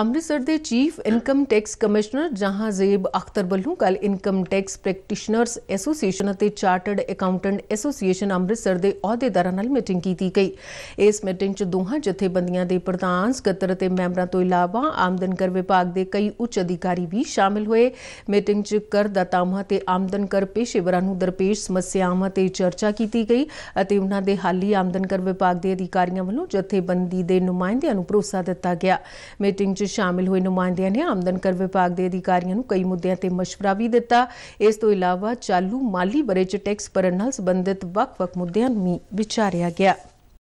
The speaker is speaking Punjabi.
ਅੰਮ੍ਰਿਤਸਰ ਦੇ chief income tax commissioner Jahan Zeb Akhtar ਬਲੂ ਕੱਲ ਇਨਕਮ ਟੈਕਸ ਪ੍ਰੈਕਟਿਸ਼ਨਰਸ ਐਸੋਸੀਏਸ਼ਨ ਅਤੇ ਚਾਰਟਰਡ ਅਕਾਊਂਟੈਂਟ ਐਸੋਸੀਏਸ਼ਨ ਅੰਮ੍ਰਿਤਸਰ ਦੇ ਅਹੁਦੇਦਾਰਾਂ ਨਾਲ ਮੀਟਿੰਗ ਕੀਤੀ ਗਈ ਇਸ ਮੀਟਿੰਗ 'ਚ ਦੋਹਾਂ ਜਥੇਬੰਦੀਆਂ ਦੇ ਪ੍ਰਧਾਨ ਸਕੱਤਰ ਅਤੇ ਮੈਂਬਰਾਂ ਤੋਂ ਇਲਾਵਾ ਆਮਦਨ ਕਰ ਵਿਭਾਗ ਦੇ ਕਈ ਉੱਚ ਅਧਿਕਾਰੀ ਵੀ ਸ਼ਾਮਿਲ ਹੋਏ ਮੀਟਿੰਗ 'ਚ ਕਰਦਾਤਾਵਾਂ ਤੇ ਆਮਦਨ ਕਰ ਪੇਸ਼ੇਵਰਾਂ ਨੂੰ ਦਰਪੇਸ਼ ਸਮੱਸਿਆਵਾਂ ਤੇ ਚਰਚਾ ਕੀਤੀ ਗਈ ਅਤੇ ਉਹਨਾਂ ਦੇ ਹਾਲੀ ਆਮਦਨ ਕਰ ਵਿਭਾਗ ਦੇ ਅਧਿਕਾਰੀਆਂ ਵੱਲੋਂ ਜਥੇਬੰਦੀ ਦੇ ਨੁਮਾਇੰਦਿਆਂ ਨੂੰ ਭਰੋਸਾ ਦਿੱਤਾ ਗਿਆ ਮੀਟਿੰਗ ਸ਼ਾਮਿਲ ਹੋਏ ਨੁਮਾਇੰਦਿਆਂ ਨੇ ਆਮਦਨ ਕਰ ਵਿਭਾਗ ਦੇ ਅਧਿਕਾਰੀਆਂ ਨੂੰ ਕਈ ਮੁੱਦਿਆਂ ਤੇ مشਵਰਾ ਵੀ ਦਿੱਤਾ ਇਸ ਤੋਂ ਇਲਾਵਾ ਚਾਲੂ ਮਾਲੀ ਬਰੇ ਚ ਟੈਕਸ ਭਰਨ ਨਾਲ ਸੰਬੰਧਿਤ ਵੱਖ-ਵੱਖ ਮੁੱਦਿਆਂ ਨੂੰ ਵਿਚਾਰਿਆ ਗਿਆ